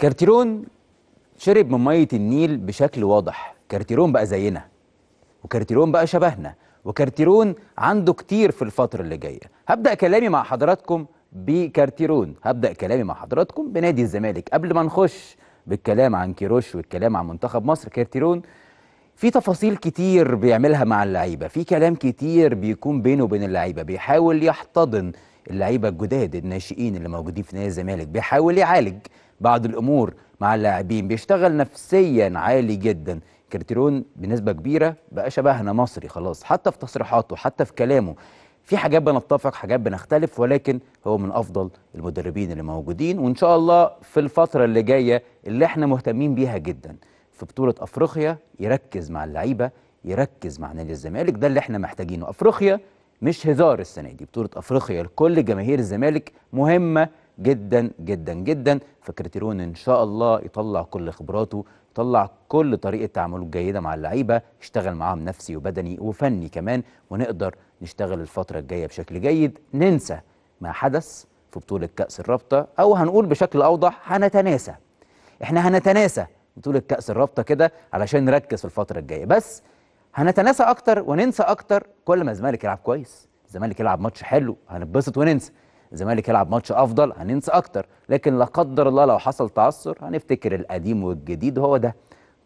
كارتيرون شرب من مية النيل بشكل واضح كارتيرون بقى زينا وكارتيرون بقى شبهنا وكارتيرون عنده كتير في الفترة اللي جاية هبدأ كلامي مع حضراتكم بكارتيرون هبدأ كلامي مع حضراتكم بنادي الزمالك قبل ما نخش بالكلام عن كيروش والكلام عن منتخب مصر كارتيرون في تفاصيل كتير بيعملها مع اللعيبه في كلام كتير بيكون بينه وبين اللعيبه بيحاول يحتضن اللعيبه الجداد الناشئين اللي موجودين في نادي الزمالك بيحاول يعالج بعض الامور مع اللاعبين بيشتغل نفسيا عالي جدا كارتيرون بنسبه كبيره بقى شبهنا مصري خلاص حتى في تصريحاته حتى في كلامه في حاجات بنتفق حاجات بنختلف ولكن هو من افضل المدربين اللي موجودين وان شاء الله في الفتره اللي جايه اللي احنا مهتمين بيها جدا في بطوله افريقيا يركز مع اللعيبه يركز مع نادي الزمالك ده اللي احنا محتاجينه افريقيا مش هزار السنه دي بطوله افريقيا لكل جماهير الزمالك مهمه جدا جدا جدا فكرتيرون ان شاء الله يطلع كل خبراته يطلع كل طريقه تعامله الجيده مع اللعيبه يشتغل معاهم نفسي وبدني وفني كمان ونقدر نشتغل الفتره الجايه بشكل جيد ننسى ما حدث في بطوله كاس الرابطه او هنقول بشكل اوضح هنتناسى احنا هنتناسى بطوله كاس الرابطه كده علشان نركز في الفتره الجايه بس هنتناسى اكتر وننسى اكتر كل ما الزمالك يلعب كويس الزمالك يلعب ماتش حلو هنتبسط وننسى الزمالك يلعب ماتش افضل هننسى اكتر لكن لا قدر الله لو حصل تعثر هنفتكر القديم والجديد هو ده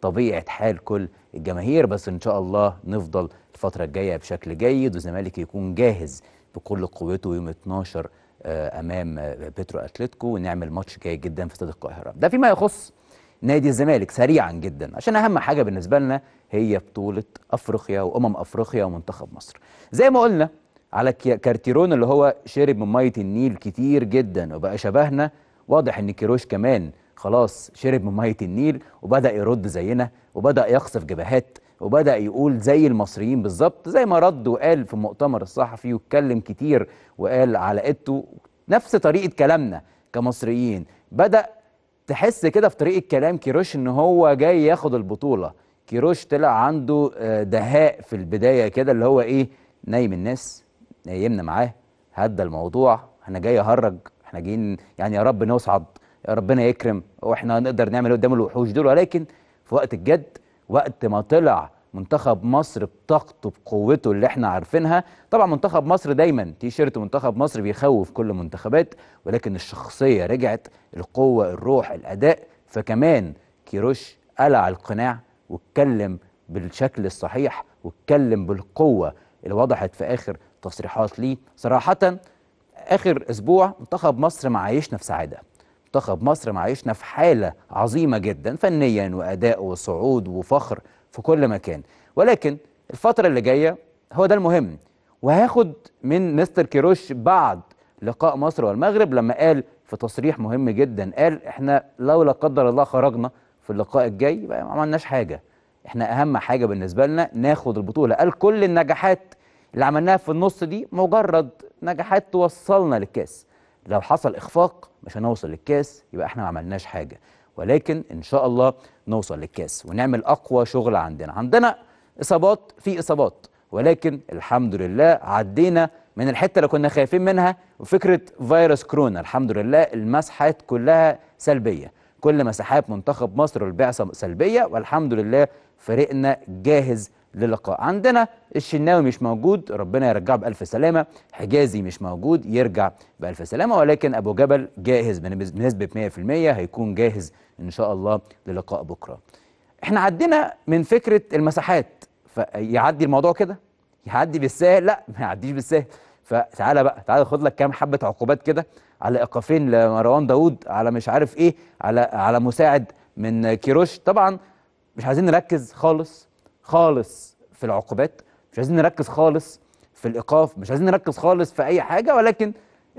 طبيعه حال كل الجماهير بس ان شاء الله نفضل الفتره الجايه بشكل جيد والزمالك يكون جاهز بكل قوته يوم 12 آه، امام آه، بترو اتلتيكو ونعمل ماتش جيد جدا في استاد القاهره ده فيما يخص نادي الزمالك سريعا جدا عشان اهم حاجه بالنسبه لنا هي بطوله افريقيا وامم افريقيا ومنتخب مصر زي ما قلنا على كارتيرون اللي هو شرب من ميه النيل كتير جدا وبقى شبهنا واضح ان كيروش كمان خلاص شرب من ميه النيل وبدا يرد زينا وبدا يقصف جبهات وبدا يقول زي المصريين بالظبط زي ما رد وقال في المؤتمر الصحفي واتكلم كتير وقال علاقته نفس طريقه كلامنا كمصريين بدا تحس كده في طريقه كلام كيروش ان هو جاي ياخد البطوله كيروش طلع عنده آه، دهاء في البدايه كده اللي هو ايه نايم الناس نايمنا معاه هدى الموضوع انا جاي اهرج احنا جايين يعني يا رب نصعد ربنا يكرم واحنا هنقدر نعمل قدام الوحوش دول ولكن في وقت الجد وقت ما طلع منتخب مصر بطاقته بقوته اللي احنا عارفينها طبعا منتخب مصر دايما تي شيرت منتخب مصر بيخوف كل المنتخبات ولكن الشخصيه رجعت القوه الروح الاداء فكمان كيروش قلع القناع واتكلم بالشكل الصحيح واتكلم بالقوه اللي وضحت في اخر تصريحات ليه صراحة آخر أسبوع منتخب مصر معايشنا في سعادة منتخب مصر معايشنا في حالة عظيمة جدا فنيا وأداء وصعود وفخر في كل مكان ولكن الفترة اللي جاية هو ده المهم وهاخد من مستر كيروش بعد لقاء مصر والمغرب لما قال في تصريح مهم جدا قال احنا لو لا قدر الله خرجنا في اللقاء الجاي ما عملناش حاجه احنا اهم حاجه بالنسبه لنا ناخد البطوله قال كل النجاحات اللي عملناها في النص دي مجرد نجاحات توصلنا للكاس لو حصل اخفاق مش هنوصل للكاس يبقى احنا ما عملناش حاجه ولكن ان شاء الله نوصل للكاس ونعمل اقوى شغل عندنا عندنا اصابات في اصابات ولكن الحمد لله عدينا من الحته اللي كنا خايفين منها وفكره فيروس كورونا الحمد لله المسحات كلها سلبيه كل مساحات منتخب مصر والبعثه سلبيه والحمد لله فريقنا جاهز للقاء عندنا الشناوي مش موجود ربنا يرجعه بألف سلامة حجازي مش موجود يرجع بألف سلامة ولكن أبو جبل جاهز بنسبة 100% هيكون جاهز إن شاء الله للقاء بكرة احنا عدينا من فكرة المساحات فيعدي الموضوع كده يعدي بالسهل لا ما يعديش بالسهل فتعالى بقى تعالى خد لك كام حبه عقوبات كده على ايقافين لمروان داوود على مش عارف ايه على على مساعد من كيروش طبعا مش عايزين نركز خالص خالص في العقوبات مش عايزين نركز خالص في الايقاف مش عايزين نركز خالص في اي حاجه ولكن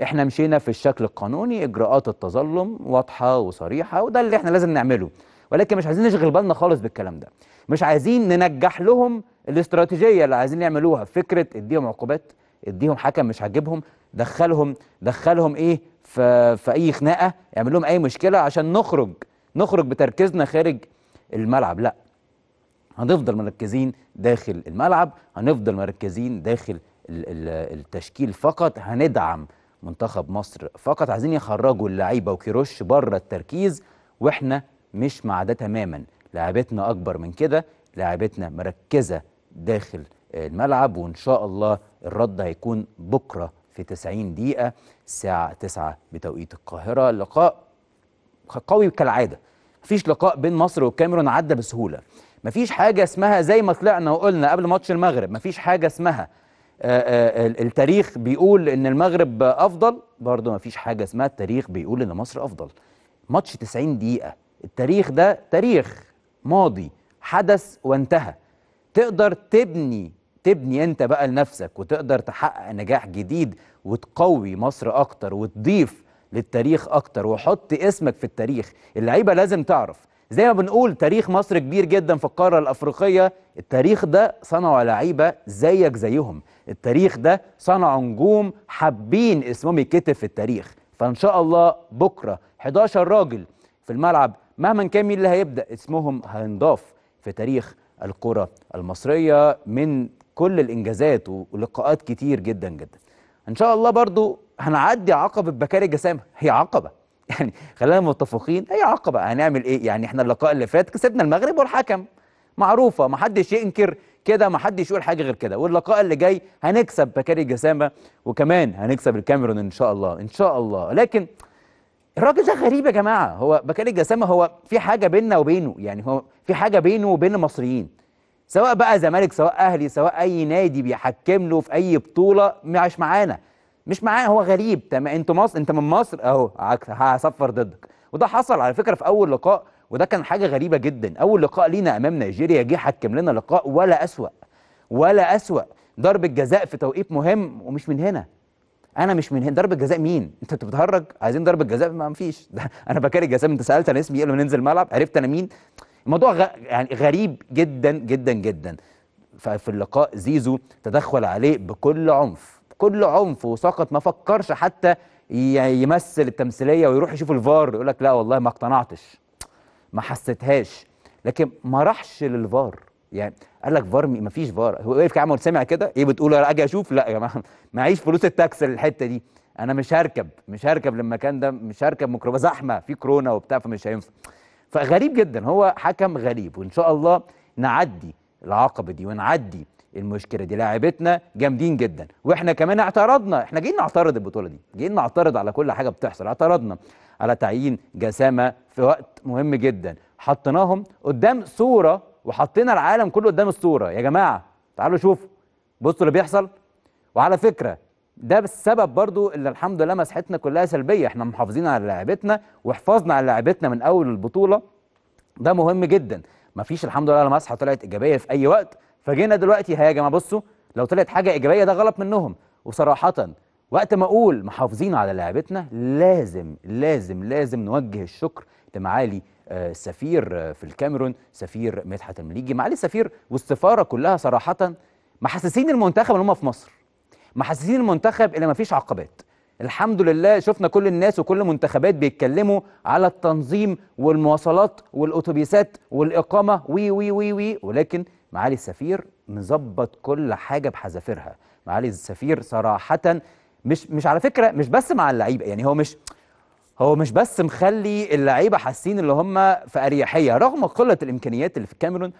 احنا مشينا في الشكل القانوني اجراءات التظلم واضحه وصريحه وده اللي احنا لازم نعمله ولكن مش عايزين نشغل بالنا خالص بالكلام ده مش عايزين ننجح لهم الاستراتيجيه اللي عايزين يعملوها فكره اديهم عقوبات اديهم حكم مش عاجبهم دخلهم دخلهم ايه في في اي خناقه اعمل لهم اي مشكله عشان نخرج نخرج بتركيزنا خارج الملعب لا هنفضل مركزين داخل الملعب هنفضل مركزين داخل التشكيل فقط هندعم منتخب مصر فقط عايزين يخرجوا اللعيبه وكيروش بره التركيز واحنا مش مع ده تماما لعبتنا اكبر من كده لعبتنا مركزه داخل الملعب وان شاء الله الرد هيكون بكره في 90 دقيقه الساعه 9 بتوقيت القاهره لقاء قوي كالعاده مفيش لقاء بين مصر والكاميرون عدى بسهوله مفيش حاجه اسمها زي ما طلعنا وقلنا قبل ماتش المغرب مفيش حاجه اسمها آه، آه، التاريخ بيقول ان المغرب افضل برضو مفيش حاجه اسمها التاريخ بيقول ان مصر افضل ماتش 90 دقيقه التاريخ ده تاريخ ماضي حدث وانتهى تقدر تبني تبني انت بقى لنفسك وتقدر تحقق نجاح جديد وتقوي مصر اكتر وتضيف للتاريخ اكتر وحط اسمك في التاريخ اللعيبه لازم تعرف زي ما بنقول تاريخ مصر كبير جدا في القاره الافريقيه التاريخ ده صنعوا لعيبه زيك زيهم التاريخ ده صنعوا نجوم حابين اسمهم يتكتب في التاريخ فان شاء الله بكره 11 راجل في الملعب مهما كان مين اللي هيبدا اسمهم هينضاف في تاريخ الكره المصريه من كل الانجازات ولقاءات كتير جدا جدا ان شاء الله برضو هنعدي عقبه بكاري جسام هي عقبه يعني خلينا متفقين اي عقبه هنعمل ايه يعني احنا اللقاء اللي فات كسبنا المغرب والحكم معروفه ما حدش ينكر كده ما حدش يقول حاجه غير كده واللقاء اللي جاي هنكسب بكاري جسامه وكمان هنكسب الكاميرون ان شاء الله ان شاء الله لكن الراجل ده غريب يا جماعه هو بكاري جسامه هو في حاجه بيننا وبينه يعني هو في حاجه بينه وبين المصريين سواء بقى زمالك سواء اهلي سواء اي نادي بيحكم له في اي بطوله مش معانا مش معاه هو غريب تمام انت مصر انت من مصر اهو هصفر ضدك وده حصل على فكره في اول لقاء وده كان حاجه غريبه جدا اول لقاء لينا امام نيجيريا جه حكم لنا لقاء ولا اسوا ولا اسوا ضربه جزاء في توقيت مهم ومش من هنا انا مش من هنا ضربه جزاء مين انت بتتهرج عايزين ضربه جزاء ما فيش انا بكاري الجزاء انت سالت انا اسمي ايه لما ننزل الملعب عرفت انا مين الموضوع غ... يعني غريب جدا جدا جدا ففي اللقاء زيزو تدخل عليه بكل عنف كل عنف وسقط ما فكرش حتى يمثل التمثيليه ويروح يشوف الفار يقول لك لا والله ما اقتنعتش ما حسيتهاش لكن ما راحش للفار يعني قال لك فار ما فيش فار هو واقف كده سامع كده ايه بتقول اجي اشوف لا يا جماعه معيش فلوس التاكسي للحته دي انا مش هركب مش هركب للمكان ده مش هركب ميكروبا زحمه في كورونا وبتاع فمش هينفع فغريب جدا هو حكم غريب وان شاء الله نعدي العقبه دي ونعدي المشكله دي لاعبتنا جامدين جدا واحنا كمان اعترضنا احنا جايين نعترض البطوله دي جايين نعترض على كل حاجه بتحصل اعترضنا على تعيين جسامه في وقت مهم جدا حطيناهم قدام صوره وحطينا العالم كله قدام الصوره يا جماعه تعالوا شوفوا بصوا اللي بيحصل وعلى فكره ده السبب برضو اللي الحمد لله مسحتنا كلها سلبيه احنا محافظين على لعبتنا وحفاظنا على لعبتنا من اول البطوله ده مهم جدا مفيش الحمد لله مسحه طلعت ايجابيه في اي وقت فجينا دلوقتي ها يا جماعه بصوا لو طلعت حاجه ايجابيه ده غلط منهم وصراحه وقت ما اقول محافظين على لعبتنا لازم لازم لازم نوجه الشكر لمعالي السفير آه، آه، في الكاميرون سفير مدحت المليجي معالي السفير والسفاره كلها صراحه محسسين المنتخب ان هم في مصر محسسين المنتخب ان مفيش عقبات الحمد لله شفنا كل الناس وكل منتخبات بيتكلموا على التنظيم والمواصلات والاتوبيسات والاقامه وي وي وي وي ولكن معالي السفير مظبط كل حاجه بحذافيرها معالي السفير صراحه مش مش على فكره مش بس مع اللعيبه يعني هو مش هو مش بس مخلي اللعيبه حاسين اللي هم في اريحيه رغم قله الامكانيات اللي في الكاميرون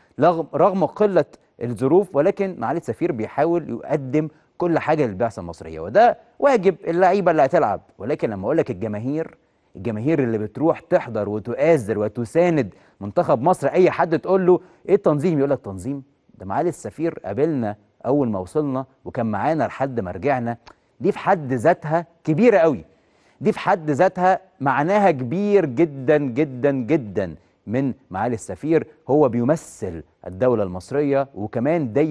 رغم قله الظروف ولكن معالي السفير بيحاول يقدم كل حاجه للبعثه المصريه وده واجب اللعيبه اللي هتلعب ولكن لما اقول لك الجماهير الجماهير اللي بتروح تحضر وتؤازر وتساند منتخب مصر اي حد تقول له ايه التنظيم يقول لك تنظيم ده معالي السفير قابلنا اول ما وصلنا وكان معانا لحد ما رجعنا دي في حد ذاتها كبيره قوي دي في حد ذاتها معناها كبير جدا جدا جدا من معالي السفير هو بيمثل الدولة المصرية وكمان ده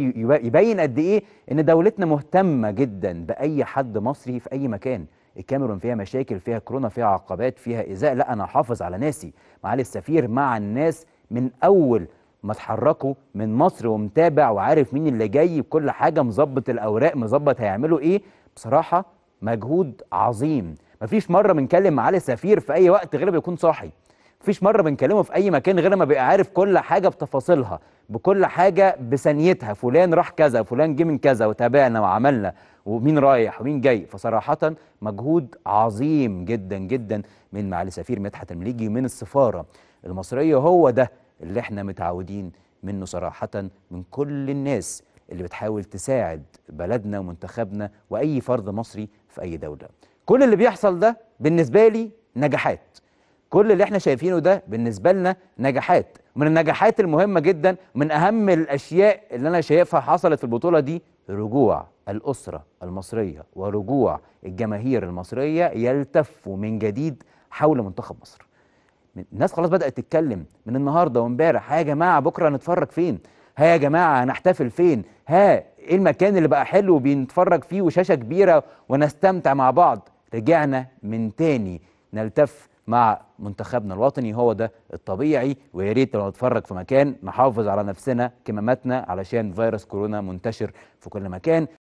يبين قد إيه إن دولتنا مهتمة جدا بأي حد مصري في أي مكان الكاميرون فيها مشاكل فيها كورونا فيها عقبات فيها إزاء لا أنا حافظ على ناسي معالي السفير مع الناس من أول ما اتحركوا من مصر ومتابع وعارف مين اللي جاي بكل حاجة مظبط الأوراق مظبط هيعملوا إيه بصراحة مجهود عظيم مفيش مرة بنكلم معالي السفير في أي وقت غير بيكون صاحي مفيش مره بنكلمه في اي مكان غير ما بيبقى عارف كل حاجه بتفاصيلها بكل حاجه بثانيتها فلان راح كذا فلان جه من كذا وتابعنا وعملنا ومين رايح ومين جاي فصراحه مجهود عظيم جدا جدا من معالي سفير مدحت المليجي من السفاره المصريه هو ده اللي احنا متعودين منه صراحه من كل الناس اللي بتحاول تساعد بلدنا ومنتخبنا واي فرد مصري في اي دوله كل اللي بيحصل ده بالنسبه لي نجاحات كل اللي احنا شايفينه ده بالنسبه لنا نجاحات من النجاحات المهمه جدا من اهم الاشياء اللي انا شايفها حصلت في البطوله دي رجوع الاسره المصريه ورجوع الجماهير المصريه يلتفوا من جديد حول منتخب مصر الناس خلاص بدات تتكلم من النهارده وامبارح ها يا جماعه بكره هنتفرج فين ها يا جماعه هنحتفل فين ها ايه المكان اللي بقى حلو بنتفرج فيه وشاشه كبيره ونستمتع مع بعض رجعنا من تاني نلتف مع منتخبنا الوطني هو ده الطبيعي ويا ريت لو نتفرج في مكان نحافظ على نفسنا كماماتنا علشان فيروس كورونا منتشر في كل مكان